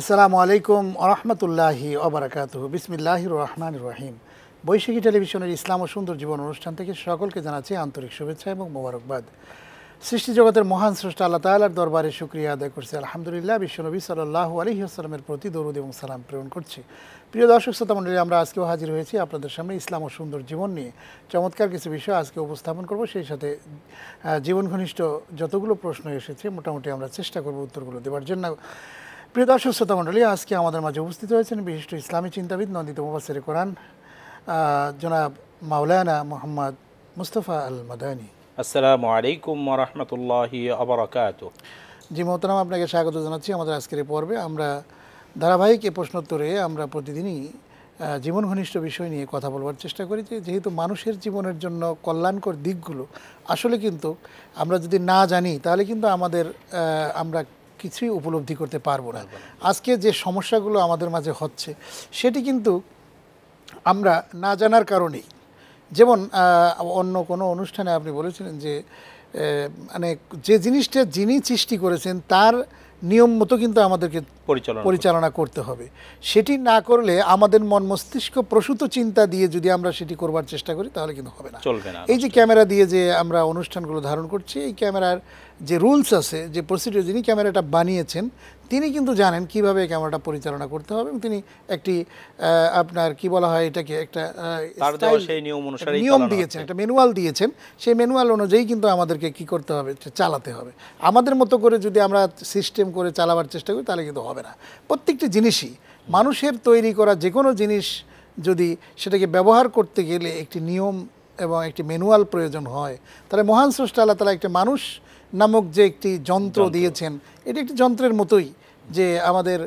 আসসালামু আলাইকুম আহমতুল্লাহি অবরাকাত বিসমিল্লাহ রহমান রহিম বৈশাখী টেলিভিশনের ইসলাম ও সুন্দর জীবন অনুষ্ঠান থেকে সকলকে জানাচ্ছি আন্তরিক শুভেচ্ছা এবং মোবারকবাদ সৃষ্টি জগতের মহান স্রষ্টা আল্লাহ তালার দরবারে শুক্রিয়া আদায় করছি আলহামদুলিল্লাহ বিশ্বনবী সাল্লাহ আসসালামের প্রতি দরুদ এবং সালাম প্রেরণ করছি প্রিয় দর্শক শ্রোতা মন্ডলী আমরা আজকেও হাজির হয়েছি আপনাদের সামনে ইসলাম ও সুন্দর জীবন নিয়ে চমৎকার কিছু বিষয় আজকে উপস্থাপন করব সেই সাথে জীবন ঘনিষ্ঠ যতগুলো প্রশ্ন এসেছে মোটামুটি আমরা চেষ্টা করব উত্তরগুলো দেওয়ার জন্য প্রিয় দর্শক শ্রোতা মণ্ডলী আজকে আমাদের মাঝে উপস্থিত হয়েছেন বিশিষ্ট ইসলামী চিন্তাবিদ নন্দিত মুবাসের কোরআন জনাব মাওলানা মোহাম্মদ মুস্তফা আল মাদানি আসসালামু আলাইকুম রহমতুল্লাহি আবরাকাত জি মোহতারাম আপনাকে স্বাগত জানাচ্ছি আমাদের আজকের এই পর্বে আমরা ধারাবাহিক এ প্রশ্নোত্তরে আমরা প্রতিদিনই জীবন ঘনিষ্ঠ বিষয় নিয়ে কথা বলবার চেষ্টা করি যে যেহেতু মানুষের জীবনের জন্য কল্যাণকর দিকগুলো আসলে কিন্তু আমরা যদি না জানি তাহলে কিন্তু আমাদের আমরা কিছুই উপলব্ধি করতে পারবো না আজকে যে সমস্যাগুলো আমাদের মাঝে হচ্ছে সেটি কিন্তু আমরা না জানার কারণেই যেমন অন্য কোনো অনুষ্ঠানে আপনি বলেছিলেন যে মানে যে জিনিসটা যিনি সৃষ্টি করেছেন তার নিয়ম মতো কিন্তু আমাদেরকে পরিচালনা করতে হবে সেটি না করলে আমাদের মন মস্তিষ্ক প্রসূত চিন্তা দিয়ে যদি আমরা সেটি করবার চেষ্টা করি তাহলে কিন্তু হবে না না এই যে ক্যামেরা দিয়ে যে আমরা অনুষ্ঠানগুলো ধারণ করছি এই ক্যামেরার যে রুলস আছে যে প্রসিডিউর যিনি ক্যামেরাটা বানিয়েছেন তিনি কিন্তু জানেন কিভাবে ক্যামেরাটা পরিচালনা করতে হবে এবং তিনি একটি আপনার কি বলা হয় এটাকে একটা নিয়ম দিয়েছেন একটা ম্যানুয়াল দিয়েছেন সেই ম্যানুয়াল অনুযায়ী কিন্তু আমাদেরকে কি করতে হবে চালাতে হবে আমাদের মতো করে যদি আমরা সিস্টেম করে চালাবার চেষ্টা করি তাহলে কিন্তু হবে না প্রত্যেকটি জিনিসই মানুষের তৈরি করা যে কোনো জিনিস যদি সেটাকে ব্যবহার করতে গেলে একটি নিয়ম এবং একটি ম্যানুয়াল প্রয়োজন হয় তাহলে মহান সৃষ্টি আল্লাহ তালা একটি মানুষ নামক যে একটি যন্ত্র দিয়েছেন এটি একটি যন্ত্রের মতোই যে আমাদের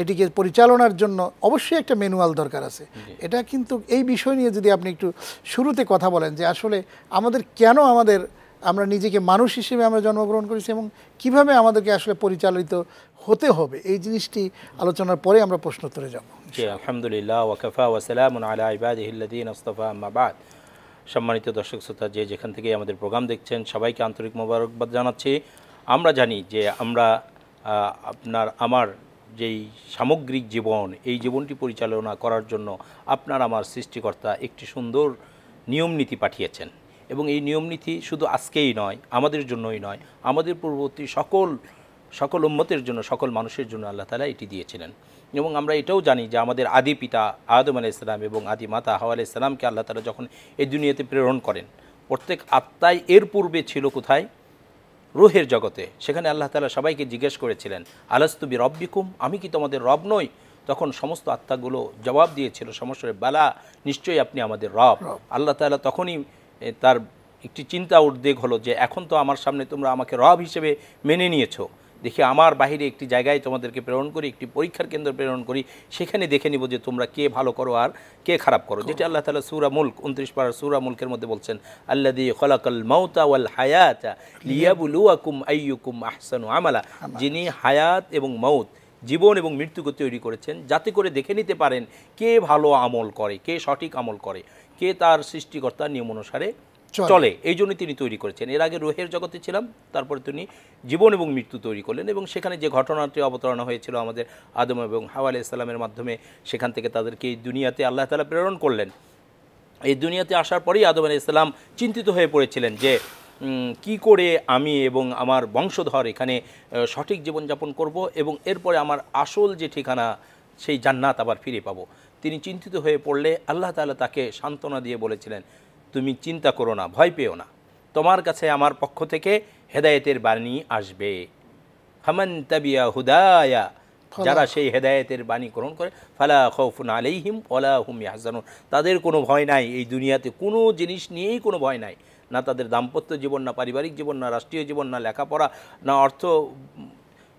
এটিকে পরিচালনার জন্য অবশ্যই একটা ম্যানুয়াল দরকার আছে এটা কিন্তু এই বিষয় নিয়ে যদি আপনি একটু শুরুতে কথা বলেন যে আসলে আমাদের কেন আমাদের আমরা নিজেকে মানুষ হিসেবে আমরা জন্মগ্রহণ করেছি এবং কিভাবে আমাদেরকে আসলে পরিচালিত হতে হবে এই জিনিসটি আলোচনার পরে আমরা প্রশ্ন উত্তরে যাব আলহামদুলিল্লাহ সম্মানিত দর্শক শ্রোতা যে যেখান থেকে আমাদের প্রোগ্রাম দেখছেন সবাইকে আন্তরিক মোবারকবাদ জানাচ্ছি আমরা জানি যে আমরা আপনার আমার যেই সামগ্রিক জীবন এই জীবনটি পরিচালনা করার জন্য আপনার আমার সৃষ্টিকর্তা একটি সুন্দর নিয়মনীতি পাঠিয়েছেন এবং এই নিয়মনীতি শুধু আজকেই নয় আমাদের জন্যই নয় আমাদের পূর্ববর্তী সকল সকল উন্মতের জন্য সকল মানুষের জন্য আল্লাহ তালা এটি দিয়েছিলেন এবং আমরা এটাও জানি যে আমাদের আদি পিতা আদম আলাহ ইসলাম এবং আদি মাতা হাওয়া আলি ইসলামকে আল্লাহ তালা যখন এই দুনিয়াতে প্রেরণ করেন প্রত্যেক আত্মাই এর পূর্বে ছিল কোথায় রুহের জগতে সেখানে আল্লাহ তালা সবাইকে জিজ্ঞেস করেছিলেন আলাস্তুবি রব্বিকুম আমি কি তোমাদের রব নই তখন সমস্ত আত্মাগুলো জবাব দিয়েছিল সমস্যার বালা নিশ্চয়ই আপনি আমাদের রব আল্লাহ তালা তখনই তার একটি চিন্তা উদ্বেগ হলো যে এখন তো আমার সামনে তোমরা আমাকে রব হিসেবে মেনে নিয়েছো দেখি আমার বাহিরে একটি জায়গায় তোমাদেরকে প্রেরণ করি একটি পরীক্ষার কেন্দ্র প্রেরণ করি সেখানে দেখে নিব যে তোমরা কে ভালো করো আর কে খারাপ করো যেটি আল্লাহ তালা সুরা মুল্ক উনত্রিশ পাড়ার সুরা মুল্কের মধ্যে বলছেন আল্লা দি খলাকাল মাউতা ওয়াল হায়াতা আকুম আইয়ুকুম আহসানু আমালা যিনি হায়াত এবং মৌত জীবন এবং মৃত্যুকে তৈরি করেছেন যাতে করে দেখে নিতে পারেন কে ভালো আমল করে কে সঠিক আমল করে কে তার সৃষ্টিকর্তার নিয়ম অনুসারে চলে এই জন্যই তিনি তৈরি করেছেন এর আগে রোহের জগতে ছিলাম তারপরে তিনি জীবন এবং মৃত্যু তৈরি করলেন এবং সেখানে যে ঘটনাটি অবতারণা হয়েছিল আমাদের আদম এবং হাওয়া ইসলামের মাধ্যমে সেখান থেকে তাদেরকে এই দুনিয়াতে আল্লাহ তালা প্রেরণ করলেন এই দুনিয়াতে আসার পরেই আদম আলি ইসলাম চিন্তিত হয়ে পড়েছিলেন যে কি করে আমি এবং আমার বংশধর এখানে সঠিক জীবনযাপন করব এবং এরপরে আমার আসল যে ঠিকানা সেই জান্নাত আবার ফিরে পাব তিনি চিন্তিত হয়ে পড়লে আল্লাহ তালা তাকে সান্ত্বনা দিয়ে বলেছিলেন তুমি চিন্তা করো না ভয় পেও না তোমার কাছে আমার পক্ষ থেকে হেদায়েতের বাণী আসবে হামান তাবিয়া হুদায়া যারা সেই হেদায়েতের বাণী গ্রহণ করে ফালা খৌফুন হিম ওলা হুম ইয়াহজানুন তাদের কোনো ভয় নাই এই দুনিয়াতে কোনো জিনিস নিয়েই কোনো ভয় নাই না তাদের দাম্পত্য জীবন না পারিবারিক জীবন না রাষ্ট্রীয় জীবন না লেখাপড়া না অর্থ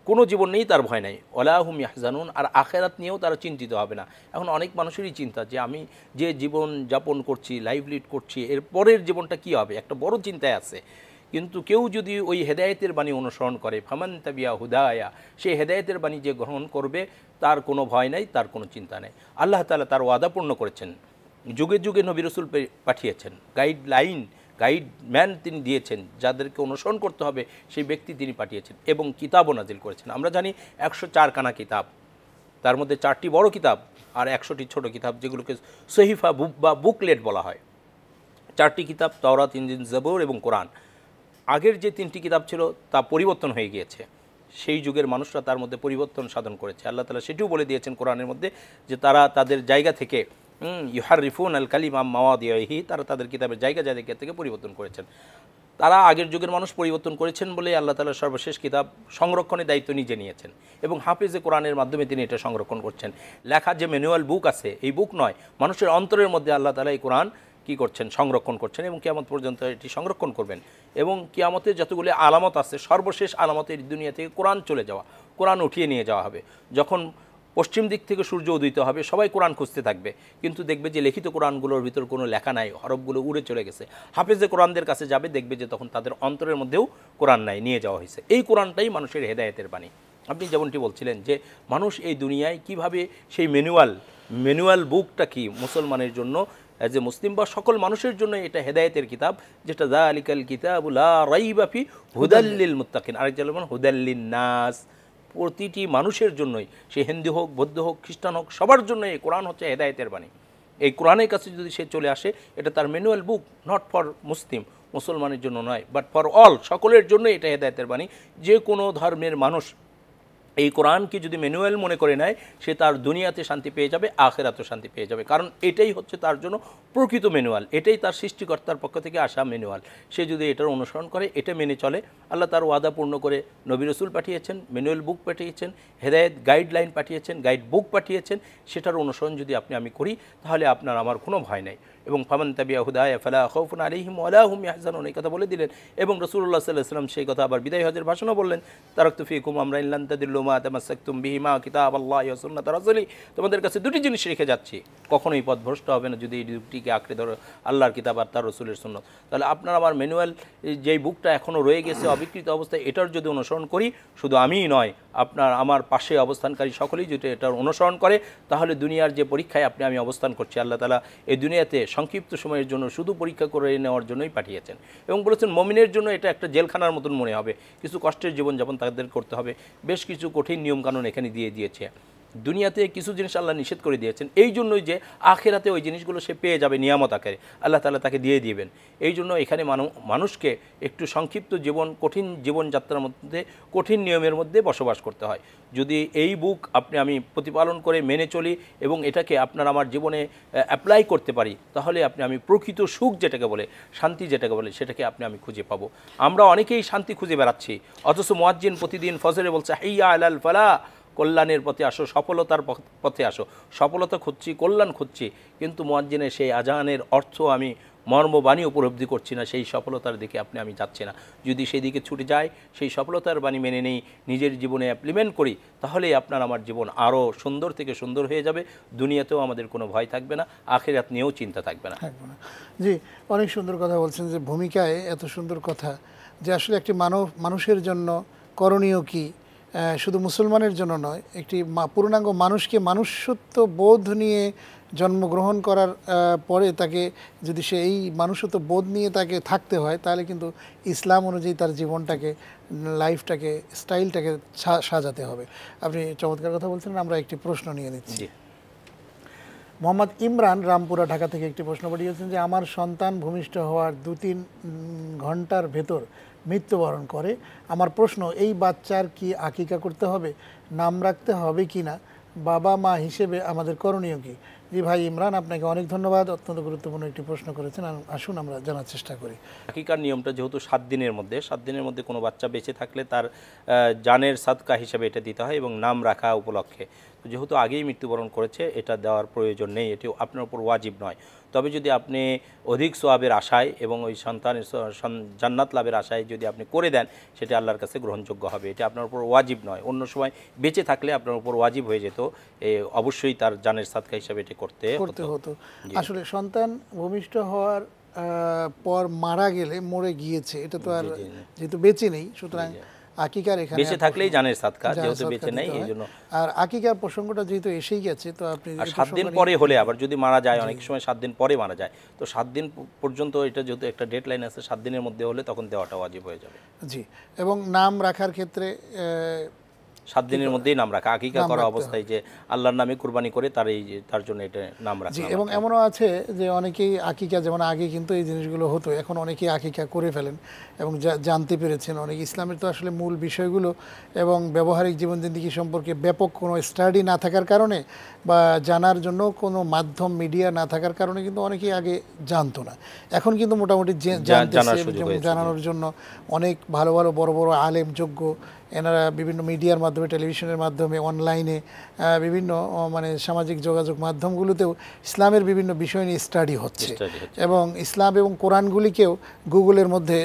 কোনো জীবন নেই তার ভয় নাই ওলাহুম ইয়াহজানুন আর আখেরাত নিয়েও তারা চিন্তিত হবে না এখন অনেক মানুষেরই চিন্তা যে আমি যে জীবন যাপন করছি লাইভলিড করছি এর পরের জীবনটা কি হবে একটা বড় চিন্তায় আছে কিন্তু কেউ যদি ওই হেদায়তের বাণী অনুসরণ করে ফামান তাবিয়া হুদায়া সে হেদায়তের বাণী যে গ্রহণ করবে তার কোনো ভয় নাই তার কোনো চিন্তা নেই আল্লাহ তালা তার ওয়াদা পূর্ণ করেছেন যুগে যুগে নবী রসুল পাঠিয়েছেন গাইডলাইন গাইডম্যান তিনি দিয়েছেন যাদেরকে অনুসরণ করতে হবে সেই ব্যক্তি তিনি পাঠিয়েছেন এবং কিতাবও নাজিল করেছেন আমরা জানি একশো চারখানা কিতাব তার মধ্যে চারটি বড় কিতাব আর একশোটি ছোট কিতাব যেগুলোকে সহিফা বুক বা বুকলেট বলা হয় চারটি কিতাব তওরাত ইঞ্জিন জবর এবং কোরআন আগের যে তিনটি কিতাব ছিল তা পরিবর্তন হয়ে গিয়েছে সেই যুগের মানুষরা তার মধ্যে পরিবর্তন সাধন করেছে আল্লাহ তালা সেটিও বলে দিয়েছেন কোরআনের মধ্যে যে তারা তাদের জায়গা থেকে ইউহারিফুন আল কালিমাম মাওয়াদিয়াহি তারা তাদের কিতাবের জায়গা জায়গা থেকে পরিবর্তন করেছেন তারা আগের যুগের মানুষ পরিবর্তন করেছেন বলে আল্লাহ তালা সর্বশেষ কিতাব সংরক্ষণের দায়িত্ব নিজে নিয়েছেন এবং হাফিজে কোরআনের মাধ্যমে তিনি এটা সংরক্ষণ করছেন লেখা যে ম্যানুয়াল বুক আছে এই বুক নয় মানুষের অন্তরের মধ্যে আল্লাহ তালা এই কোরআন কী করছেন সংরক্ষণ করছেন এবং কিয়ামত পর্যন্ত এটি সংরক্ষণ করবেন এবং কিয়ামতের যতগুলি আলামত আছে সর্বশেষ আলামতের দুনিয়া থেকে কোরআন চলে যাওয়া কোরআন উঠিয়ে নিয়ে যাওয়া হবে যখন পশ্চিম দিক থেকে সূর্য উদিত হবে সবাই কোরআন খুঁজতে থাকবে কিন্তু দেখবে যে লিখিত কোরআনগুলোর ভিতর কোনো লেখা নাই হরফগুলো উড়ে চলে গেছে হাফেজে কোরআনদের কাছে যাবে দেখবে যে তখন তাদের অন্তরের মধ্যেও কোরআন নাই নিয়ে যাওয়া হয়েছে এই কোরআনটাই মানুষের হেদায়তের বাণী আপনি যেমনটি বলছিলেন যে মানুষ এই দুনিয়ায় কিভাবে সেই ম্যানুয়াল ম্যানুয়াল বুকটা কি মুসলমানের জন্য অ্যাজ এ মুসলিম বা সকল মানুষের জন্য এটা হেদায়তের কিতাব যেটা দা আলিকাল কিতাবুল্লা রাইবাফি হুদাল্লিল মুতাকিন আরেক জালমান হুদাল্লিন নাস প্রতিটি মানুষের জন্যই সে হিন্দু হোক বৌদ্ধ হোক খ্রিস্টান হোক সবার জন্যই এই কোরআন হচ্ছে হেদায়তের বাণী এই কোরআনের কাছে যদি সে চলে আসে এটা তার manual book not for Muslim মুসলমানের জন্য নয় বাট ফর অল সকলের জন্য এটা হেদায়তের বাণী যে কোনো ধর্মের মানুষ এই কোরআনকে যদি ম্যানুয়াল মনে করে নেয় সে তার দুনিয়াতে শান্তি পেয়ে যাবে আখেরাতে শান্তি পেয়ে যাবে কারণ এটাই হচ্ছে তার জন্য প্রকৃত ম্যানুয়াল এটাই তার সৃষ্টিকর্তার পক্ষ থেকে আসা ম্যানুয়াল সে যদি এটার অনুসরণ করে এটা মেনে চলে আল্লাহ তার ওয়াদা পূর্ণ করে নবী রসুল পাঠিয়েছেন ম্যানুয়াল বুক পাঠিয়েছেন হেদায়ত গাইডলাইন পাঠিয়েছেন গাইড বুক পাঠিয়েছেন সেটার অনুসরণ যদি আপনি আমি করি তাহলে আপনার আমার কোনো ভয় নাই এবং ফামান তাবিয়া হুদায় ফালা খৌফুন আলিহিম আলাহম ইয়াহজানুন এই কথা বলে দিলেন এবং রসুল্লাহ সাল্লাহ সাল্লাম সেই কথা আবার বিদায় হজের ভাষণও বললেন তারক তুফিকুম আমরা ইল্লান তোমাদের কাছে দুটি জিনিস রেখে যাচ্ছি কখনোই ভ্রষ্ট হবে না যদি এই দুটিকে আঁকড়ে ধরো আল্লাহর কিতাব আর তার রসুলের সুন্নত তাহলে আপনার আমার ম্যানুয়াল যেই বুকটা এখনও রয়ে গেছে অবিকৃত অবস্থায় এটার যদি অনুসরণ করি শুধু আমিই নয় আপনার আমার পাশে অবস্থানকারী সকলেই যদি এটার অনুসরণ করে তাহলে দুনিয়ার যে পরীক্ষায় আপনি আমি অবস্থান করছি আল্লাহ তালা এই দুনিয়াতে সংক্ষিপ্ত সময়ের জন্য শুধু পরীক্ষা করে নেওয়ার জন্যই পাঠিয়েছেন এবং বলেছেন মমিনের জন্য এটা একটা জেলখানার মতন মনে হবে কিছু কষ্টের জীবনযাপন তাদের করতে হবে বেশ কিছু কঠিন নিয়মকানুন এখানে দিয়ে দিয়েছে দুনিয়াতে কিছু জিনিস আল্লাহ নিষেধ করে দিয়েছেন এই জন্যই যে আখেরাতে ওই জিনিসগুলো সে পেয়ে যাবে নিয়ামত আকারে আল্লাহ তালা তাকে দিয়ে দিবেন এই জন্য এখানে মানুষকে একটু সংক্ষিপ্ত জীবন কঠিন জীবনযাত্রার মধ্যে কঠিন নিয়মের মধ্যে বসবাস করতে হয় যদি এই বুক আপনি আমি প্রতিপালন করে মেনে চলি এবং এটাকে আপনার আমার জীবনে অ্যাপ্লাই করতে পারি তাহলে আপনি আমি প্রকৃত সুখ যেটাকে বলে শান্তি যেটাকে বলে সেটাকে আপনি আমি খুঁজে পাবো আমরা অনেকেই শান্তি খুঁজে বেড়াচ্ছি অথচ মোয়াজ্জিন প্রতিদিন ফজরে বলছে হাইয়া আল ফালা কল্যাণের পথে আসো সফলতার পথে আসো সফলতা খুঁজছি কল্যাণ খুঁজছি কিন্তু মোয়াজ্জিনের সেই আজানের অর্থ আমি মর্মবাণী উপলব্ধি করছি না সেই সফলতার দিকে আপনি আমি যাচ্ছি না যদি সেই দিকে ছুটে যাই সেই সফলতার বাণী মেনে নেই নিজের জীবনে অ্যাপ্লিমেন্ট করি তাহলে আপনার আমার জীবন আরও সুন্দর থেকে সুন্দর হয়ে যাবে দুনিয়াতেও আমাদের কোনো ভয় থাকবে না আখের আখেরাত নিয়েও চিন্তা থাকবে না থাকবে না জি অনেক সুন্দর কথা বলছেন যে ভূমিকায় এত সুন্দর কথা যে আসলে একটি মানব মানুষের জন্য করণীয় কী শুধু মুসলমানের জন্য নয় একটি পূর্ণাঙ্গ মানুষকে মানুষত্ব বোধ নিয়ে জন্মগ্রহণ করার পরে তাকে যদি সে এই মানুষত্ব বোধ নিয়ে তাকে থাকতে হয় তাহলে কিন্তু ইসলাম অনুযায়ী তার জীবনটাকে লাইফটাকে স্টাইলটাকে সাজাতে হবে আপনি চমৎকার কথা বলছেন আমরা একটি প্রশ্ন নিয়ে নিচ্ছি মোহাম্মদ ইমরান রামপুরা ঢাকা থেকে একটি প্রশ্ন পাঠিয়েছেন যে আমার সন্তান ভূমিষ্ঠ হওয়ার দু তিন ঘন্টার ভেতর মৃত্যুবরণ করে আমার প্রশ্ন এই বাচ্চার কি আকিকা করতে হবে নাম রাখতে হবে কি না বাবা মা হিসেবে আমাদের করণীয় কি জি ভাই ইমরান আপনাকে অনেক ধন্যবাদ অত্যন্ত গুরুত্বপূর্ণ একটি প্রশ্ন করেছেন আসুন আমরা জানার চেষ্টা করি আকিকার নিয়মটা যেহেতু সাত দিনের মধ্যে সাত দিনের মধ্যে কোনো বাচ্চা বেঁচে থাকলে তার জানের সাদকা হিসাবে এটা দিতে হয় এবং নাম রাখা উপলক্ষে তো যেহেতু আগেই মৃত্যুবরণ করেছে এটা দেওয়ার প্রয়োজন নেই এটি আপনার উপর ওয়াজিব নয় তবে যদি আপনি অধিক সোয়াবের আশায় এবং ওই সন্তানের জান্নাত লাভের আশায় যদি আপনি করে দেন সেটা আল্লাহর কাছে গ্রহণযোগ্য হবে এটা আপনার উপর ওয়াজিব নয় অন্য সময় বেঁচে থাকলে আপনার উপর ওয়াজিব হয়ে যেত অবশ্যই তার জানের সাদকা হিসাবে এটি করতে করতে হতো আসলে সন্তান ভূমিষ্ঠ হওয়ার পর মারা গেলে মরে গিয়েছে এটা তো আর যেহেতু বেঁচে নেই সুতরাং আকিকার এখানে বেঁচে থাকলেই জানের সাদকা যেহেতু বেঁচে নেই এই জন্য আর আকিকার প্রসঙ্গটা যেহেতু এসেই গেছে তো আপনি সাত দিন পরে হলে আবার যদি মারা যায় অনেক সময় সাত দিন পরে মারা যায় তো সাত দিন পর্যন্ত এটা যেহেতু একটা ডেড লাইন আছে সাত দিনের মধ্যে হলে তখন দেওয়াটা অজীব হয়ে যাবে জি এবং নাম রাখার ক্ষেত্রে সাত দিনের মধ্যেই নাম রাখা আকিকা করা অবস্থায় যে আল্লাহর নামে কুরবানি করে তার এই তার জন্য এটা নাম রাখা এবং এমনও আছে যে অনেকেই আকিকা যেমন আগে কিন্তু এই জিনিসগুলো হতো এখন অনেকেই আকিকা করে ফেলেন এবং জানতে পেরেছেন অনেক ইসলামের তো আসলে মূল বিষয়গুলো এবং ব্যবহারিক জীবন জিন্দিগি সম্পর্কে ব্যাপক কোনো স্টাডি না থাকার কারণে বা জানার জন্য কোনো মাধ্যম মিডিয়া না থাকার কারণে কিন্তু অনেকেই আগে জানতো না এখন কিন্তু মোটামুটি জানানোর জন্য অনেক ভালো ভালো বড় বড় আলেম যোগ্য এনারা বিভিন্ন মিডিয়ার মাধ্যমে টেলিভিশনের মাধ্যমে অনলাইনে বিভিন্ন মানে সামাজিক যোগাযোগ মাধ্যমগুলোতেও ইসলামের বিভিন্ন বিষয় নিয়ে স্টাডি হচ্ছে এবং ইসলাম এবং কোরআনগুলিকেও গুগলের মধ্যে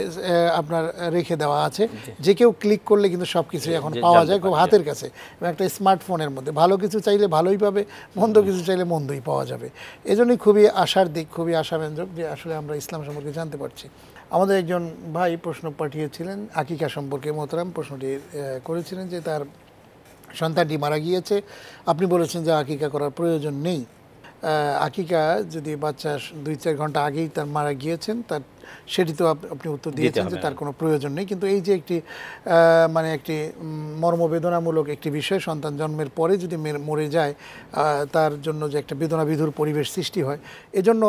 আপনার রেখে দেওয়া আছে যে কেউ ক্লিক করলে কিন্তু সব কিছুই এখন পাওয়া যায় খুব হাতের কাছে এবং একটা স্মার্টফোনের মধ্যে ভালো কিছু চাইলে ভালোই পাবে মন্দ কিছু চাইলে মন্দই পাওয়া যাবে এজন্যই খুবই আশার দিক খুবই আশাব্যঞ্জক যে আসলে আমরা ইসলাম সম্পর্কে জানতে পারছি আমাদের একজন ভাই প্রশ্ন পাঠিয়েছিলেন আকিকা সম্পর্কে মোহতারাম প্রশ্নটি করেছিলেন যে তার সন্তানটি মারা গিয়েছে আপনি বলেছেন যে আকিকা করার প্রয়োজন নেই আকিকা যদি বাচ্চা দুই চার ঘন্টা আগেই তার মারা গিয়েছেন তার সেটি তো আপনি উত্তর দিয়েছেন যে তার কোনো প্রয়োজন নেই কিন্তু এই যে একটি মানে একটি মর্মবেদনামূলক একটি বিষয় সন্তান জন্মের পরে যদি মরে যায় তার জন্য যে একটা বেদনাবিধুর পরিবেশ সৃষ্টি হয় এজন্য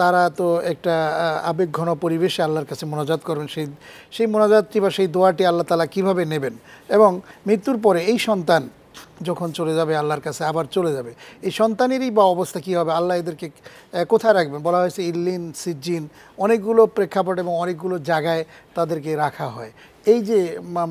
তারা তো একটা আবেগ ঘন পরিবেশে আল্লাহর কাছে মোনাজাত করবেন সেই সেই মোনাজাতটি বা সেই দোয়াটি আল্লাহ তালা কিভাবে নেবেন এবং মৃত্যুর পরে এই সন্তান যখন চলে যাবে আল্লাহর কাছে আবার চলে যাবে এই সন্তানেরই বা অবস্থা কী হবে আল্লাহ এদেরকে কোথায় রাখবেন বলা হয়েছে ইল্লিন সিজ্জিন অনেকগুলো প্রেক্ষাপট এবং অনেকগুলো জায়গায় তাদেরকে রাখা হয় এই যে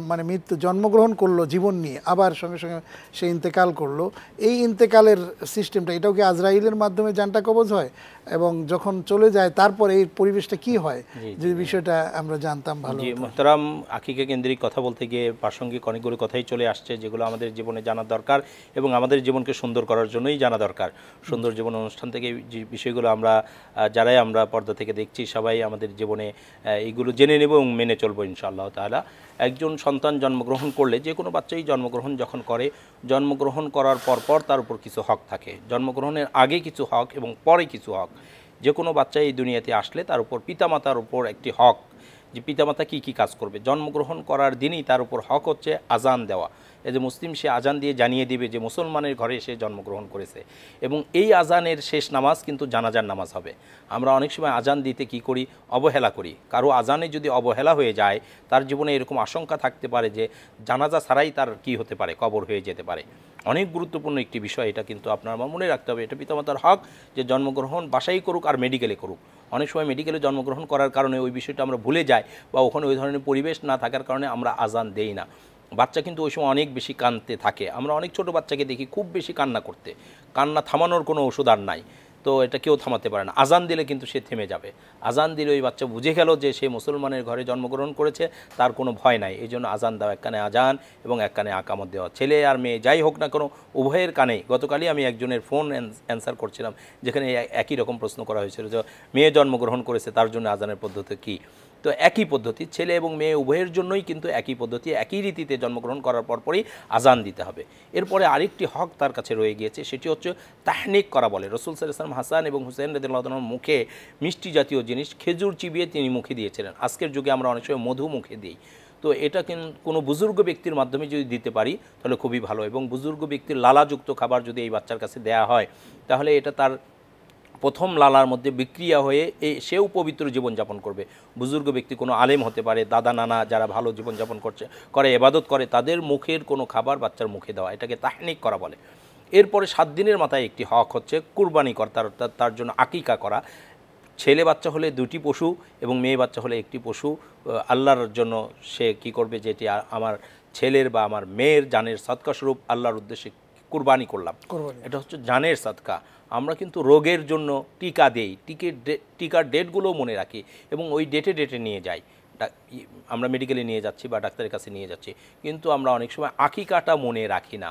মানে মৃত্যু জন্মগ্রহণ করলো জীবন নিয়ে আবার সঙ্গে সঙ্গে সে ইন্তেকাল করলো এই ইন্তেকালের সিস্টেমটা এটাও কি আজরাইলের মাধ্যমে জানটা কবজ হয় এবং যখন চলে যায় তারপর এই পরিবেশটা কি হয় যে বিষয়টা আমরা জানতাম ভালো মোহতারাম আকিকে কেন্দ্রিক কথা বলতে গিয়ে প্রাসঙ্গিক অনেকগুলো কথাই চলে আসছে যেগুলো আমাদের জীবনে জানার দরকার দরকার এবং আমাদের জীবনকে সুন্দর করার জন্যই জানা দরকার সুন্দর জীবন অনুষ্ঠান থেকে যে বিষয়গুলো আমরা যারাই আমরা পর্দা থেকে দেখছি সবাই আমাদের জীবনে এইগুলো জেনে নেব এবং মেনে চলবো ইনশাআল্লাহ তাহলে একজন সন্তান জন্মগ্রহণ করলে যে কোনো বাচ্চাই জন্মগ্রহণ যখন করে জন্মগ্রহণ করার পর পর তার উপর কিছু হক থাকে জন্মগ্রহণের আগে কিছু হক এবং পরে কিছু হক যে কোনো বাচ্চা এই দুনিয়াতে আসলে তার উপর পিতামাতার উপর একটি হক যে পিতামাতা কী কী কাজ করবে জন্মগ্রহণ করার দিনই তার উপর হক হচ্ছে আজান দেওয়া এ যে মুসলিম সে আজান দিয়ে জানিয়ে দিবে যে মুসলমানের ঘরে সে জন্মগ্রহণ করেছে এবং এই আজানের শেষ নামাজ কিন্তু জানাজার নামাজ হবে আমরা অনেক সময় আজান দিতে কি করি অবহেলা করি কারো আজানে যদি অবহেলা হয়ে যায় তার জীবনে এরকম আশঙ্কা থাকতে পারে যে জানাজা ছাড়াই তার কি হতে পারে কবর হয়ে যেতে পারে অনেক গুরুত্বপূর্ণ একটি বিষয় এটা কিন্তু আপনার মনে রাখতে হবে এটা পিতামাতার হক যে জন্মগ্রহণ বাসাই করুক আর মেডিকেলে করুক অনেক সময় মেডিকেলে জন্মগ্রহণ করার কারণে ওই বিষয়টা আমরা ভুলে যাই বা ওখানে ওই ধরনের পরিবেশ না থাকার কারণে আমরা আজান দেই না বাচ্চা কিন্তু ওই সময় অনেক বেশি কানতে থাকে আমরা অনেক ছোট বাচ্চাকে দেখি খুব বেশি কান্না করতে কান্না থামানোর কোনো ওষুধ আর নাই তো এটা কেউ থামাতে পারে না আজান দিলে কিন্তু সে থেমে যাবে আজান দিলে ওই বাচ্চা বুঝে গেল যে সে মুসলমানের ঘরে জন্মগ্রহণ করেছে তার কোনো ভয় নাই এই জন্য আজান দেওয়া এক কানে আজান এবং এক কানে আকামত দেওয়া ছেলে আর মেয়ে যাই হোক না কোনো উভয়ের কানে গতকালই আমি একজনের ফোন অ্যান্সার করছিলাম যেখানে একই রকম প্রশ্ন করা হয়েছিল যে মেয়ে জন্মগ্রহণ করেছে তার জন্য আজানের পদ্ধতি কী তো একই পদ্ধতি ছেলে এবং মেয়ে উভয়ের জন্যই কিন্তু একই পদ্ধতি একই রীতিতে জন্মগ্রহণ করার পরপরই আজান দিতে হবে এরপরে আরেকটি হক তার কাছে রয়ে গিয়েছে সেটি হচ্ছে তাহনিক করা বলে রসুল সাল্লাম হাসান এবং হুসেন রেদুল্লাহর মুখে মিষ্টি জাতীয় জিনিস খেজুর চিবিয়ে তিনি মুখে দিয়েছিলেন আজকের যুগে আমরা অনেক সময় মধু মুখে দিই তো এটা কোনো বুজুর্গ ব্যক্তির মাধ্যমে যদি দিতে পারি তাহলে খুবই ভালো এবং বুজুর্গ ব্যক্তির লালাযুক্ত খাবার যদি এই বাচ্চার কাছে দেয়া হয় তাহলে এটা তার প্রথম লালার মধ্যে বিক্রিয়া হয়ে এ সেও পবিত্র জীবনযাপন করবে বুজুর্গ ব্যক্তি কোনো আলেম হতে পারে দাদা নানা যারা ভালো জীবনযাপন করছে করে এবাদত করে তাদের মুখের কোনো খাবার বাচ্চার মুখে দেওয়া এটাকে তাহনিক করা বলে এরপরে সাত দিনের মাথায় একটি হক হচ্ছে কুরবানি কর তার তার জন্য আকিকা করা ছেলে বাচ্চা হলে দুটি পশু এবং মেয়ে বাচ্চা হলে একটি পশু আল্লাহর জন্য সে কি করবে যেটি আমার ছেলের বা আমার মেয়ের জানের সৎকা স্বরূপ আল্লাহর উদ্দেশ্যে কুরবানি করলাম এটা হচ্ছে জানের সৎকা আমরা কিন্তু রোগের জন্য টিকা দেই টিকে টিকার ডেটগুলোও মনে রাখি এবং ওই ডেটে ডেটে নিয়ে যাই আমরা মেডিকেলে নিয়ে যাচ্ছি বা ডাক্তারের কাছে নিয়ে যাচ্ছি কিন্তু আমরা অনেক সময় আঁকিকাটা মনে রাখি না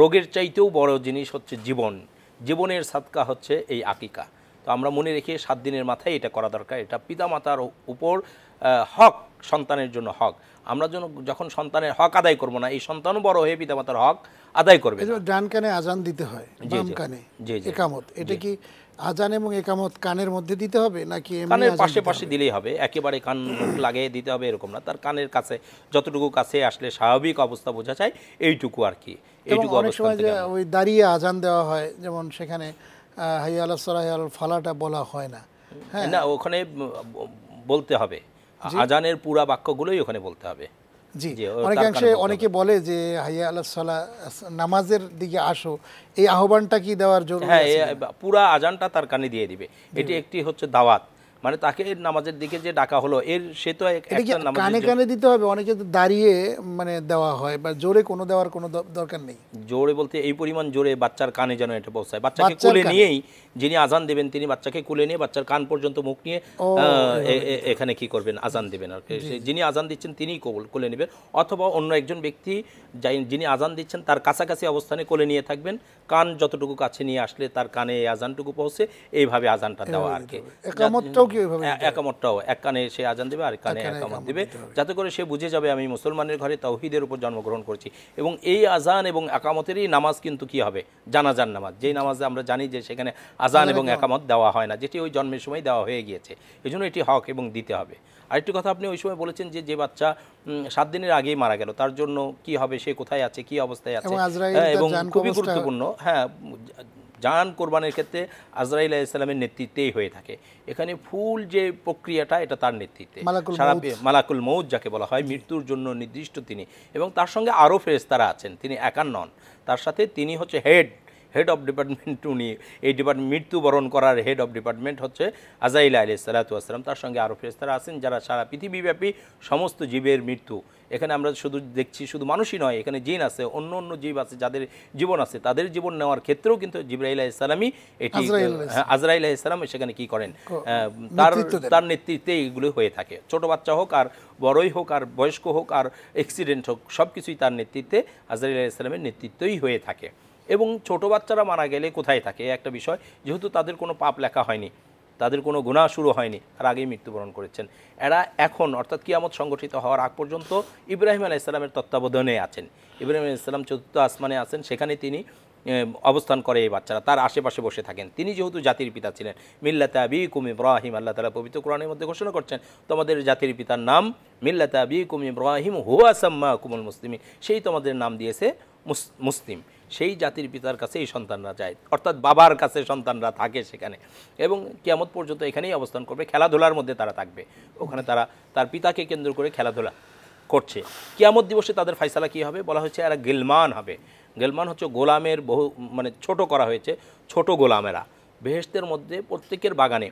রোগের চাইতেও বড় জিনিস হচ্ছে জীবন জীবনের সাতকা হচ্ছে এই আঁকিকা তো আমরা মনে রেখে সাত দিনের মাথায় এটা করা দরকার এটা পিতামাতার উপর হক সন্তানের জন্য হক আমরা যেন যখন সন্তানের হক আদায় করব না এই সন্তানও বড় হয়ে পিতামাতার হক আদায় করবে ডান কানে আজান দিতে হয় বাম কানে একামত এটা কি আজান এবং একামত কানের মধ্যে দিতে হবে নাকি কানের পাশে পাশে দিলেই হবে একেবারে কান লাগিয়ে দিতে হবে এরকম না তার কানের কাছে যতটুকু কাছে আসলে স্বাভাবিক অবস্থা বোঝা যায় এইটুকু আর কি এইটুকু অনেক যে ওই দাঁড়িয়ে আজান দেওয়া হয় যেমন সেখানে হাইয়া আল্লাহ ফালাটা বলা হয় না হ্যাঁ না ওখানে বলতে হবে আজানের পুরা বাক্যগুলোই ওখানে বলতে হবে জি অনেকাংশে অনেকে বলে যে হাইয়া আল্লাহ সাল্লাহ নামাজের দিকে আসো এই আহ্বানটা কি দেওয়ার জন্য হ্যাঁ পুরা আজানটা তার কানে দিয়ে দিবে এটি একটি হচ্ছে দাওয়াত মানে তাকে নামাজের দিকে যে ডাকা হলো এর সে তো কানে কানে দিতে হবে অনেকে তো দাঁড়িয়ে মানে দেওয়া হয় বা জোরে কোনো দেওয়ার কোনো দরকার নেই জোরে বলতে এই পরিমাণ জোরে বাচ্চার কানে যেন এটা পৌঁছায় বাচ্চাকে কোলে নিয়েই যিনি আজান দেবেন তিনি বাচ্চাকে কোলে নিয়ে বাচ্চার কান পর্যন্ত মুখ নিয়ে এখানে কি করবেন আজান দেবেন আর যিনি আজান দিচ্ছেন তিনিই কবল কোলে নেবেন অথবা অন্য একজন ব্যক্তি যিনি আজান দিচ্ছেন তার কাছাকাছি অবস্থানে কোলে নিয়ে থাকবেন কান যতটুকু কাছে নিয়ে আসলে তার কানে এই আজানটুকু পৌঁছে এইভাবে আজানটা দেওয়া আর কি কি এক কানে সে আজান দেবে আর কানে একামত দেবে যাতে করে সে বুঝে যাবে আমি মুসলমানের ঘরে তাওহিদের উপর জন্মগ্রহণ করছি এবং এই আজান এবং একামতেরই নামাজ কিন্তু কি হবে জানাজান নামাজ যেই নামাজে আমরা জানি যে সেখানে আজান এবং একামত দেওয়া হয় না যেটি ওই জন্মের সময় দেওয়া হয়ে গিয়েছে এই এটি হক এবং দিতে হবে আরেকটি কথা আপনি ওই সময় বলেছেন যে যে বাচ্চা সাত দিনের আগেই মারা গেল তার জন্য কি হবে সে কোথায় আছে কি অবস্থায় আছে এবং হ্যাঁ, খুবই গুরুত্বপূর্ণ হ্যাঁ জান কোরবানির ক্ষেত্রে আজরাইল ইসলামের নেতৃত্বেই হয়ে থাকে এখানে ফুল যে প্রক্রিয়াটা এটা তার নেতৃত্বে সারা মালাকুল মৌদ যাকে বলা হয় মৃত্যুর জন্য নির্দিষ্ট তিনি এবং তার সঙ্গে আরও ফেরেস্তারা আছেন তিনি একান নন তার সাথে তিনি হচ্ছে হেড হেড অফ ডিপার্টমেন্ট উনি এই ডিপার্টমেন্ট মৃত্যুবরণ করার হেড অফ ডিপার্টমেন্ট হচ্ছে আজাইলা আলি সালাতাম তার সঙ্গে আরও ফেরেস্তারা আছেন যারা সারা পৃথিবীব্যাপী সমস্ত জীবের মৃত্যু এখানে আমরা শুধু দেখছি শুধু মানুষই নয় এখানে জিন আছে অন্য অন্য জীব আছে যাদের জীবন আছে তাদের জীবন নেওয়ার ক্ষেত্রেও কিন্তু জিব্রাহিল ইসলামই এটি আজরাইল ইসলাম হ্যাঁ, সেখানে কি করেন তার তার নেতৃত্বে এগুলো হয়ে থাকে ছোট বাচ্চা হোক আর বড়ই হোক আর বয়স্ক হোক আর এক্সিডেন্ট হোক সব কিছুই তার নেতৃত্বে আজরাইল ইসলামের নেতৃত্বই হয়ে থাকে এবং ছোট বাচ্চারা মারা গেলে কোথায় থাকে একটা বিষয় যেহেতু তাদের কোনো পাপ লেখা হয়নি তাদের কোনো গুণা শুরু হয়নি আর আগেই মৃত্যুবরণ করেছেন এরা এখন অর্থাৎ কিয়ামত সংগঠিত হওয়ার আগ পর্যন্ত ইব্রাহিম আলাহ ইসলামের তত্ত্বাবধানে আছেন ইব্রাহিম আলাহ ইসলাম চতুর্থ আসমানে আছেন সেখানে তিনি অবস্থান করে এই বাচ্চারা তার আশেপাশে বসে থাকেন তিনি যেহেতু জাতির পিতা ছিলেন মিল্লাতে বি কুম ইব্রাহিম আল্লাহ তালা পবিত্র কোরআনের মধ্যে ঘোষণা করছেন তোমাদের জাতির পিতার নাম মিল্লাতে বি কুম ইব্রাহিম হুয়া সাম্মা মুসলিম সেই তোমাদের নাম দিয়েছে মুসলিম সেই জাতির পিতার কাছে এই সন্তানরা যায় অর্থাৎ বাবার কাছে সন্তানরা থাকে সেখানে এবং কেয়ামত পর্যন্ত এখানেই অবস্থান করবে খেলাধুলার মধ্যে তারা থাকবে ওখানে তারা তার পিতাকে কেন্দ্র করে খেলাধুলা করছে কিয়ামত দিবসে তাদের ফাইসালা কী হবে বলা হয়েছে এরা গেলমান হবে গেলমান হচ্ছে গোলামের বহু মানে ছোট করা হয়েছে ছোট গোলামেরা বেহেস্তের মধ্যে প্রত্যেকের বাগানে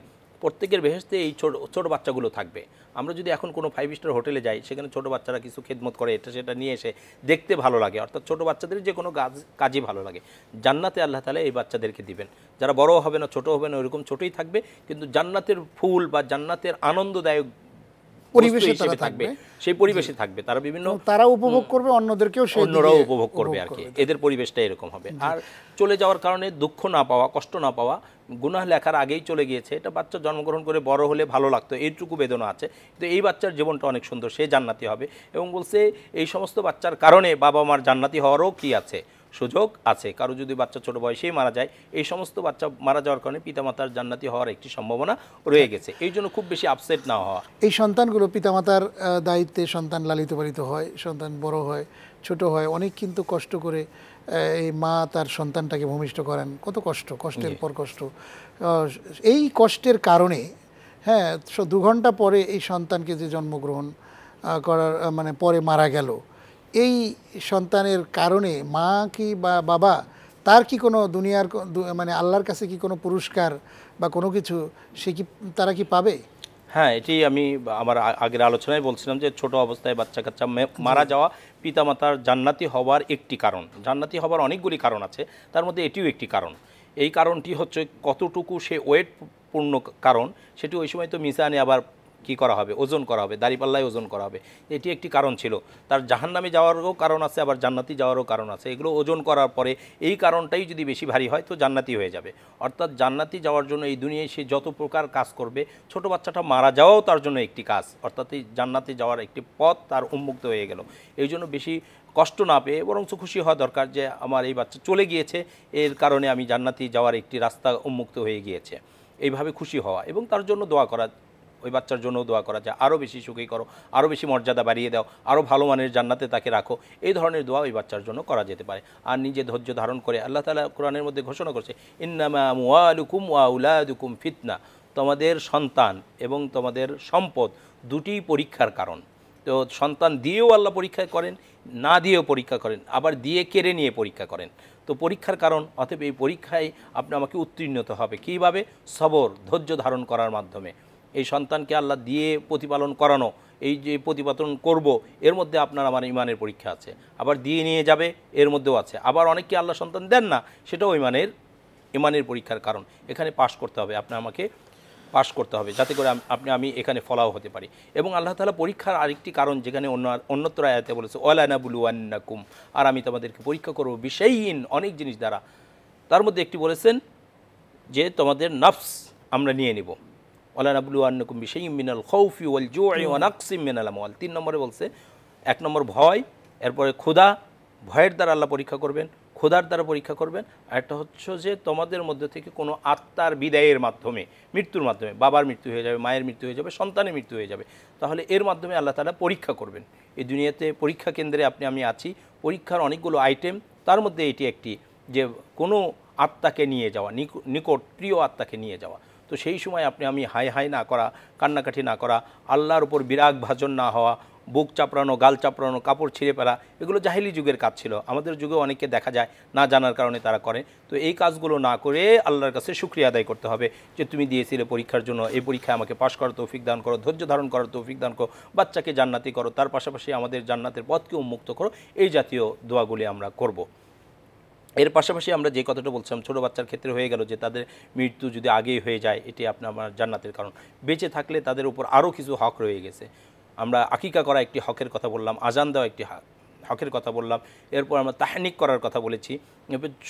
প্রত্যেকের বেহেস্তে এই ছোট ছোটো বাচ্চাগুলো থাকবে আমরা যদি এখন কোনো ফাইভ স্টার হোটেলে যাই সেখানে ছোটো বাচ্চারা কিছু খেদমত করে এটা সেটা নিয়ে এসে দেখতে ভালো লাগে অর্থাৎ ছোটো বাচ্চাদের যে কোনো কাজ কাজই ভালো লাগে জান্নাতে আল্লাহ তালা এই বাচ্চাদেরকে দিবেন যারা বড় হবে না ছোট হবে না ওইরকম ছোটোই থাকবে কিন্তু জান্নাতের ফুল বা জান্নাতের আনন্দদায়ক পরিবেশে তারা থাকবে সেই পরিবেশে থাকবে তারা বিভিন্ন তারা উপভোগ করবে অন্যদেরকেও অন্যরাও উপভোগ করবে আর কি এদের পরিবেশটা এরকম হবে আর চলে যাওয়ার কারণে দুঃখ না পাওয়া কষ্ট না পাওয়া গুনাহ লেখার আগেই চলে গিয়েছে এটা বাচ্চা জন্মগ্রহণ করে বড় হলে ভালো লাগতো এইটুকু বেদনা আছে কিন্তু এই বাচ্চার জীবনটা অনেক সুন্দর সে জান্নাতি হবে এবং বলছে এই সমস্ত বাচ্চার কারণে বাবা মার জান্নাতি হওয়ারও কি আছে সুযোগ আছে কারো যদি বাচ্চা ছোট বয়সেই মারা যায় এই সমস্ত বাচ্চা মারা যাওয়ার কারণে পিতামাতার জান্নাতি হওয়ার একটি সম্ভাবনা রয়ে গেছে এই জন্য খুব বেশি আপসেট না হওয়া এই সন্তানগুলো পিতামাতার দায়িত্বে সন্তান লালিত পালিত হয় সন্তান বড় হয় ছোট হয় অনেক কিন্তু কষ্ট করে এই মা তার সন্তানটাকে ভূমিষ্ঠ করেন কত কষ্ট কষ্টের পর কষ্ট এই কষ্টের কারণে হ্যাঁ দু ঘন্টা পরে এই সন্তানকে যে জন্মগ্রহণ করার মানে পরে মারা গেল এই সন্তানের কারণে মা কি বা বাবা তার কি কোনো দুনিয়ার মানে আল্লাহর কাছে কি কোনো পুরস্কার বা কোনো কিছু সে কি তারা কি পাবে হ্যাঁ এটি আমি আমার আগের আলোচনায় বলছিলাম যে ছোট অবস্থায় বাচ্চা কাচ্চা মারা যাওয়া পিতামাতার জান্নাতি হওয়ার একটি কারণ জান্নাতি হওয়ার অনেকগুলি কারণ আছে তার মধ্যে এটিও একটি কারণ এই কারণটি হচ্ছে কতটুকু সে ওয়েট পূর্ণ কারণ সেটি ওই সময় তো মিসানে আবার কি করা হবে ওজন করা হবে দাড়িপাল্লায় ওজন করা হবে এটি একটি কারণ ছিল তার জাহান্নামে যাওয়ারও কারণ আছে আবার জান্নাতি যাওয়ারও কারণ আছে এগুলো ওজন করার পরে এই কারণটাই যদি বেশি ভারী হয় তো জান্নাতি হয়ে যাবে অর্থাৎ জান্নাতি যাওয়ার জন্য এই দুনিয়ায় সে যত প্রকার কাজ করবে ছোট বাচ্চাটা মারা যাওয়াও তার জন্য একটি কাজ অর্থাৎ এই জান্নাতে যাওয়ার একটি পথ তার উন্মুক্ত হয়ে গেল এই জন্য বেশি কষ্ট না পেয়ে বরঞ্চ খুশি হওয়া দরকার যে আমার এই বাচ্চা চলে গিয়েছে এর কারণে আমি জান্নাতি যাওয়ার একটি রাস্তা উন্মুক্ত হয়ে গিয়েছে এইভাবে খুশি হওয়া এবং তার জন্য দোয়া করা ওই বাচ্চার জন্য দোয়া করা যায় আরও বেশি সুখী করো আরও বেশি মর্যাদা বাড়িয়ে দাও আরও ভালো মানের জান্নাতে তাকে রাখো এই ধরনের দোয়া ওই বাচ্চার জন্য করা যেতে পারে আর নিজে ধৈর্য ধারণ করে আল্লাহ তালা কোরআনের মধ্যে ঘোষণা করছে ইন্নামা মুআলুকুম ওয়াউলাদুকুম ফিতনা তোমাদের সন্তান এবং তোমাদের সম্পদ দুটি পরীক্ষার কারণ তো সন্তান দিয়েও আল্লাহ পরীক্ষা করেন না দিয়েও পরীক্ষা করেন আবার দিয়ে কেড়ে নিয়ে পরীক্ষা করেন তো পরীক্ষার কারণ অতএব এই পরীক্ষায় আপনি আমাকে উত্তীর্ণত হবে কীভাবে সবর ধৈর্য ধারণ করার মাধ্যমে এই সন্তানকে আল্লাহ দিয়ে প্রতিপালন করানো এই যে প্রতিপাদন করব এর মধ্যে আপনার আমার ইমানের পরীক্ষা আছে আবার দিয়ে নিয়ে যাবে এর মধ্যেও আছে আবার অনেককে আল্লাহ সন্তান দেন না সেটাও ইমানের ইমানের পরীক্ষার কারণ এখানে পাশ করতে হবে আপনার আমাকে পাশ করতে হবে যাতে করে আপনি আমি এখানে ফলাও হতে পারি এবং আল্লাহ তালা পরীক্ষার আরেকটি কারণ যেখানে অন্য অন্যত্র আয়াতে বলেছে অলানা বুলু আন্নাকুম আর আমি তোমাদেরকে পরীক্ষা করবো বিষয়হীন অনেক জিনিস দ্বারা তার মধ্যে একটি বলেছেন যে তোমাদের নফস আমরা নিয়ে নেব ওলা বিষয় মিনাল খৌফি ওয়াল জু ওয়ানাকসিম মিনাল আমল তিন নম্বরে বলছে এক নম্বর ভয় এরপরে খোদা ভয়ের দ্বারা আল্লাহ পরীক্ষা করবেন খোদার দ্বারা পরীক্ষা করবেন আর একটা হচ্ছে যে তোমাদের মধ্যে থেকে কোনো আত্মার বিদায়ের মাধ্যমে মৃত্যুর মাধ্যমে বাবার মৃত্যু হয়ে যাবে মায়ের মৃত্যু হয়ে যাবে সন্তানের মৃত্যু হয়ে যাবে তাহলে এর মাধ্যমে আল্লাহ তালা পরীক্ষা করবেন এই দুনিয়াতে পরীক্ষা কেন্দ্রে আপনি আমি আছি পরীক্ষার অনেকগুলো আইটেম তার মধ্যে এটি একটি যে কোনো আত্মাকে নিয়ে যাওয়া নিকট প্রিয় আত্মাকে নিয়ে যাওয়া তো সেই সময় আপনি আমি হাই হাই না করা কান্নাকাটি না করা আল্লাহর উপর বিরাগ ভাজন না হওয়া বুক চাপড়ানো গাল চাপড়ানো কাপড় ছিঁড়ে ফেলা এগুলো জাহিলি যুগের কাজ ছিল আমাদের যুগে অনেকে দেখা যায় না জানার কারণে তারা করে তো এই কাজগুলো না করে আল্লাহর কাছে সুক্রিয়া আদায় করতে হবে যে তুমি দিয়েছিলে পরীক্ষার জন্য এই পরীক্ষায় আমাকে পাশ করার তৌফিক দান করো ধৈর্য ধারণ করার তৌফিক দান করো বাচ্চাকে জান্নাতি করো তার পাশাপাশি আমাদের জান্নাতের পথকে উন্মুক্ত করো এই জাতীয় দোয়াগুলি আমরা করব। এর পাশাপাশি আমরা যে কথাটা বলছিলাম ছোটো বাচ্চার ক্ষেত্রে হয়ে গেল যে তাদের মৃত্যু যদি আগেই হয়ে যায় এটি আপনার আমার জান্নাতের কারণ বেঁচে থাকলে তাদের উপর আরও কিছু হক রয়ে গেছে আমরা আকিকা করা একটি হকের কথা বললাম আজান দেওয়া একটি হক হকের কথা বললাম এরপর আমরা তাহানিক করার কথা বলেছি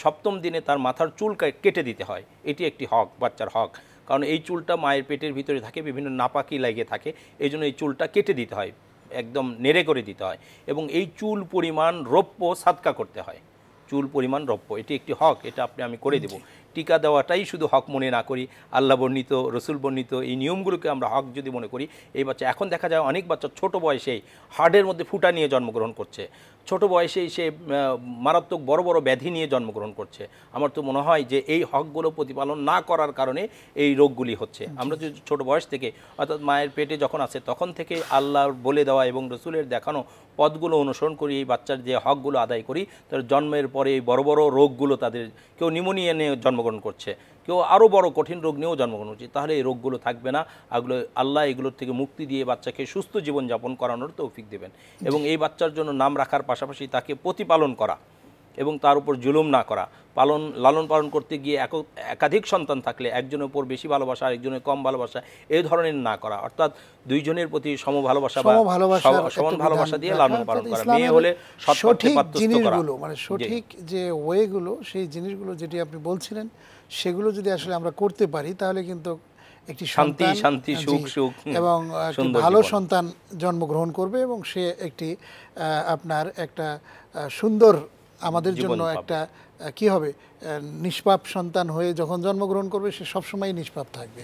সপ্তম দিনে তার মাথার চুল কেটে দিতে হয় এটি একটি হক বাচ্চার হক কারণ এই চুলটা মায়ের পেটের ভিতরে থাকে বিভিন্ন নাপাকি লাগিয়ে থাকে এই জন্য এই চুলটা কেটে দিতে হয় একদম নেড়ে করে দিতে হয় এবং এই চুল পরিমাণ রৌপ্য সাতকা করতে হয় চুল পরিমাণ রপ্য এটি একটি হক এটা আপনি আমি করে দেব টিকা দেওয়াটাই শুধু হক মনে না করি আল্লাহ বর্ণিত রসুল বর্ণিত এই নিয়মগুলোকে আমরা হক যদি মনে করি এই বাচ্চা এখন দেখা যায় অনেক বাচ্চা ছোট বয়সেই হার্টের মধ্যে ফুটা নিয়ে জন্মগ্রহণ করছে ছোট বয়সেই সে মারাত্মক বড় বড় ব্যাধি নিয়ে জন্মগ্রহণ করছে আমার তো মনে হয় যে এই হকগুলো প্রতিপালন না করার কারণে এই রোগগুলি হচ্ছে আমরা যদি ছোট বয়স থেকে অর্থাৎ মায়ের পেটে যখন আসে তখন থেকে আল্লাহর বলে দেওয়া এবং রসুলের দেখানো পদগুলো অনুসরণ করি এই বাচ্চার যে হকগুলো আদায় করি তার জন্মের পরে এই বড় বড় রোগগুলো তাদের কেউ নিউমোনিয়া নিয়ে জন্ম জন্মগ্রহণ করছে কেউ আরও বড় কঠিন রোগ নিয়েও জন্মগ্রহণ করছে তাহলে এই রোগগুলো থাকবে না আগুলো আল্লাহ এগুলোর থেকে মুক্তি দিয়ে বাচ্চাকে সুস্থ জীবনযাপন করানোর তৌফিক দেবেন এবং এই বাচ্চার জন্য নাম রাখার পাশাপাশি তাকে প্রতিপালন করা এবং তার উপর জুলুম না করা পালন লালন পালন করতে গিয়ে এক একাধিক সন্তান থাকলে একজনের উপর বেশি ভালোবাসা আরেকজনের কম ভালোবাসা এই ধরনের না করা অর্থাৎ দুইজনের প্রতি সম ভালোবাসা বা সমান ভালোবাসা দিয়ে লালন হ্যাঁ, পালন করা মেয়ে হলে সঠিক জিনিসগুলো মানে সঠিক যে ওয়েগুলো সেই জিনিসগুলো যেটি আপনি বলছিলেন সেগুলো যদি আসলে আমরা করতে পারি তাহলে কিন্তু একটি শান্তি শান্তি সুখ সুখ এবং ভালো সন্তান জন্মগ্রহণ করবে এবং সে একটি আপনার একটা সুন্দর আমাদের জন্য একটা কি হবে নিষ্পাপ সন্তান হয়ে যখন জন্মগ্রহণ করবে সে সবসময় নিষ্পাপ থাকবে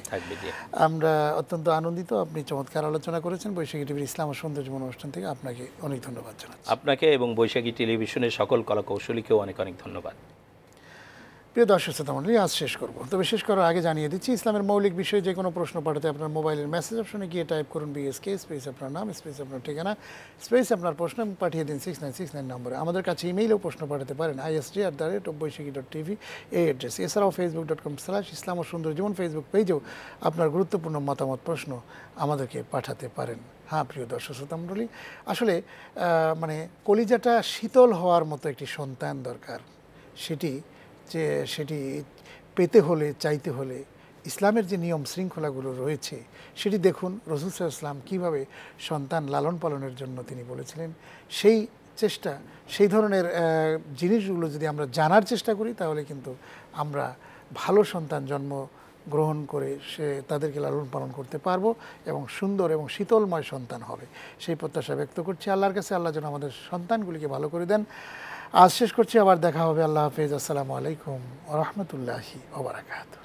আমরা অত্যন্ত আনন্দিত আপনি চমৎকার আলোচনা করেছেন বৈশাখী টিভির ইসলাম ও সৌন্দর্য অনুষ্ঠান থেকে আপনাকে অনেক ধন্যবাদ জানাচ্ছি আপনাকে এবং বৈশাখী টেলিভিশনের সকল কলাকৌশলীকেও অনেক অনেক ধন্যবাদ প্রিয় দর্শক শ্রোতা মন্ডলী আজ শেষ করব তবে শেষ করার আগে জানিয়ে দিচ্ছি ইসলামের মৌলিক বিষয়ে যে কোনো প্রশ্ন পাঠাতে আপনার মোবাইলের মেসেজ অপশনে গিয়ে টাইপ করুন বিএসকে স্পেস আপনার নাম স্পেস আপনার ঠিকানা স্পেস আপনার প্রশ্ন পাঠিয়ে দিন সিক্স নাইন সিক্স নাইন নম্বরে আমাদের কাছে ইমেইলেও প্রশ্ন পাঠাতে পারেন ISD at the rate Baishakhi dot TV এই অ্যাড্রেস এছাড়াও ফেসবুক ডট কম স্ল্যাশ ইসলাম ও সুন্দর জীবন ফেসবুক পেজেও আপনার গুরুত্বপূর্ণ মতামত প্রশ্ন আমাদেরকে পাঠাতে পারেন হ্যাঁ প্রিয় দর্শক শ্রোতা আসলে মানে কলিজাটা শীতল হওয়ার মতো একটি সন্তান দরকার সেটি যে সেটি পেতে হলে চাইতে হলে ইসলামের যে নিয়ম শৃঙ্খলাগুলো রয়েছে সেটি দেখুন রসুল ইসলাম কিভাবে সন্তান লালন পালনের জন্য তিনি বলেছিলেন সেই চেষ্টা সেই ধরনের জিনিসগুলো যদি আমরা জানার চেষ্টা করি তাহলে কিন্তু আমরা ভালো সন্তান জন্ম গ্রহণ করে সে তাদেরকে লালন পালন করতে পারবো এবং সুন্দর এবং শীতলময় সন্তান হবে সেই প্রত্যাশা ব্যক্ত করছি আল্লাহর কাছে আল্লাহ যেন আমাদের সন্তানগুলিকে ভালো করে দেন আজ শেষ করছি আবার দেখা হবে আল্লাহ হাফেজ আসসালামু আলাইকুম রহমতুল্লাহি ওবরাকাত